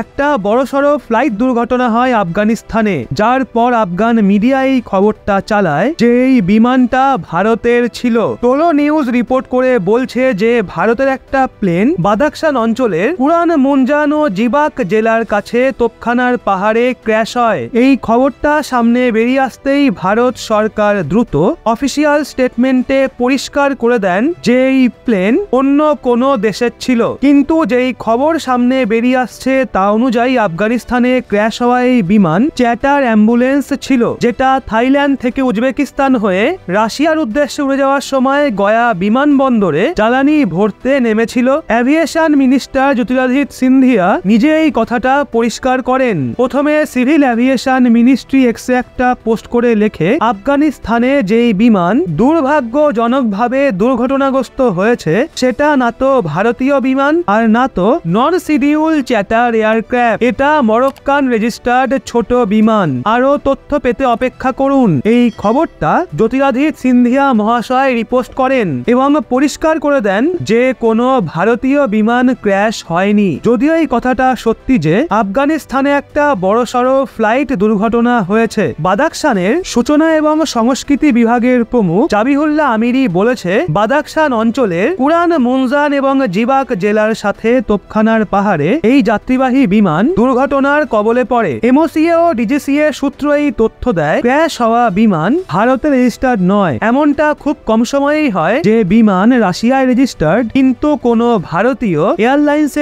একটা বড়সড় ফ্লাইট দুর্ঘটনা হয় আফগানিস্তানে যার পর আফগান মিডিয়া এই খবরটা চালায় যে এই বিমানটা ভারতের ছিল টোলো নিউজ রিপোর্ট করে বলছে যে ভারতের একটা প্লেন বাদাকশান অঞ্চলের পুরান মুঞ্জান ও জিবাক জেলার কাছে তোপখানার পাহাড়ে ক্র্যাশ হয় এই খবরটা সামনে বেরিয়ে আসতেই ভারত সরকার দ্রুত অফিসিয়াল স্টেটমেন্টে পরিষ্কার করে দেন যে এই প্লেন অন্য কোনো দেশের ছিল কিন্তু যেই খবর সামনে বেরিয়ে আসছে তা তা অনুযায়ী আফগানিস্তানে ক্র্যাশ হওয়া এই বিমান চ্যাটার অ্যাম্বুলেন্স ছিল যেটা থাইল্যান্ড থেকে উজবেকিস্তান হয়ে রাশিয়ার উদ্দেশ্যে উড়ে যাওয়ার সময় গয়া বিমানবন্দরে জ্বালানি ভরতে নেমেছিল অ্যাভিয়েশন মিনিস্টার জ্যোতিরাদিত সিন্ধিয়া নিজে এই কথাটা পরিষ্কার করেন প্রথমে সিভিল অ্যাভিয়েশন মিনিস্ট্রি এক্সে একটা পোস্ট করে লেখে আফগানিস্তানে যেই বিমান দুর্ভাগ্যজনকভাবে দুর্ঘটনাগ্রস্ত হয়েছে সেটা না তো ভারতীয় বিমান আর না তো non schedule charter air aircraft এটা মরক্কান রেজিস্টার্ড ছোট বিমান আরো তথ্য পেতে অপেক্ষা করুন এই খবরটা জ্যোতিরাধিত সিন্ধিয়া মহাশয় রিপোস্ট করেন এবং পরিষ্কার করে দেন যে কোনো ভারতীয় বিমান ক্র্যাশ হয়নি যদিও এই কথাটা সত্যি যে আফগানিস্তানে একটা বড়সড় ফ্লাইট দুর্ঘটনা হয়েছে বাদাকশানের সূচনা এবং সংস্কৃতি বিভাগের প্রমুখ জাবিহুল্লাহ আমিরি বলেছে বাদাকশান অঞ্চলের কুরান মুনজান এবং জিবাক জেলার সাথে তোপখানার পাহাড়ে এই যাত্রীবাহী একটি বিমান দুর্ঘটনার কবলে পড়ে এমওসিএ ও ডিজিসিএ সূত্র এই তথ্য দেয় ক্র্যাশ হওয়া বিমান ভারতে রেজিস্টার্ড নয় এমনটা খুব কম সময়েই হয় যে বিমান রাশিয়ায় রেজিস্টার্ড কিন্তু কোনো ভারতীয়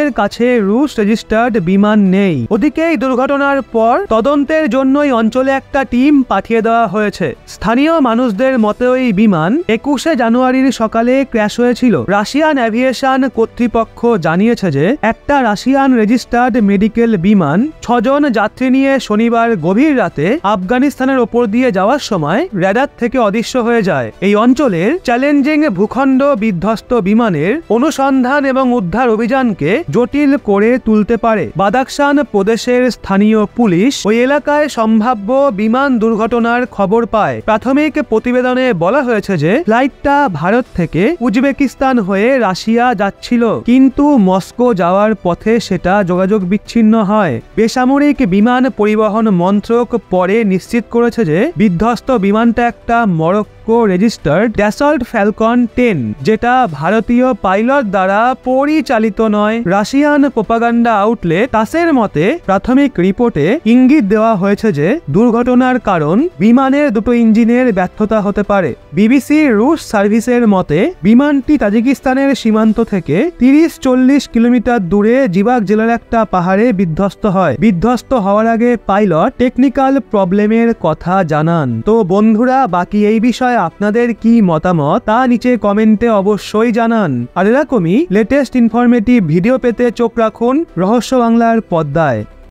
এর কাছে রুশ রেজিস্টার্ড বিমান নেই ওদিকে এই দুর্ঘটনার পর তদন্তের জন্য এই অঞ্চলে একটা টিম পাঠিয়ে দেওয়া হয়েছে স্থানীয় মানুষদের মতে ওই বিমান একুশে জানুয়ারির সকালে ক্র্যাশ হয়েছিল রাশিয়ান অ্যাভিয়েশন কর্তৃপক্ষ জানিয়েছে যে একটা রাশিয়ান রেজিস্টার্ড মেডিকেল বিমান ছজন যাত্রী নিয়ে শনিবার গভীর রাতে আফগানিস্তানের ওপর দিয়ে যাওয়ার সময় র্যাডার থেকে অদৃশ্য হয়ে যায় এই অঞ্চলের চ্যালেঞ্জিং ভূখণ্ড বিধ্বস্ত বিমানের অনুসন্ধান এবং উদ্ধার অভিযানকে জটিল করে তুলতে পারে বাদাকশান প্রদেশের স্থানীয় পুলিশ ওই এলাকায় সম্ভাব্য বিমান দুর্ঘটনার খবর পায় প্রাথমিক প্রতিবেদনে বলা হয়েছে যে ফ্লাইটটা ভারত থেকে উজবেকিস্তান হয়ে রাশিয়া যাচ্ছিল কিন্তু মস্কো যাওয়ার পথে সেটা যোগাযোগ বিচ্ছিন্ন হয় বেসামরিক বিমান পরিবহন মন্ত্রক পরে নিশ্চিত করেছে যে বিধ্বস্ত বিমানটা একটা Morocco registered Dassault Falcon ten যেটা ভারতীয় পাইলট দ্বারা পরিচালিত নয় রাশিয়ান প্রোপাগান্ডা আউটলেট তাসের মতে প্রাথমিক রিপোর্টে ইঙ্গিত দেওয়া হয়েছে যে দুর্ঘটনার কারণ বিমানের দুটো ইঞ্জিনের ব্যর্থতা হতে পারে বিবিসি রুশ সার্ভিসের মতে বিমানটি তাজিকিস্তানের সীমান্ত থেকে তিরিশ চল্লিশ কিলোমিটার দূরে জিবাগ জেলার একটা পাহাড়ে বিধ্বস্ত হয় বিধ্বস্ত হওয়ার আগে পাইলট টেকনিক্যাল প্রবলেমের কথা জানান তো বন্ধুরা বাকি এই বিষয়ে বিষয়ে আপনাদের কি মতামত তা নিচে কমেন্টে অবশ্যই জানান আর এরকমই লেটেস্ট ইনফরমেটিভ ভিডিও পেতে চোখ রাখুন রহস্য বাংলার পদ্মায়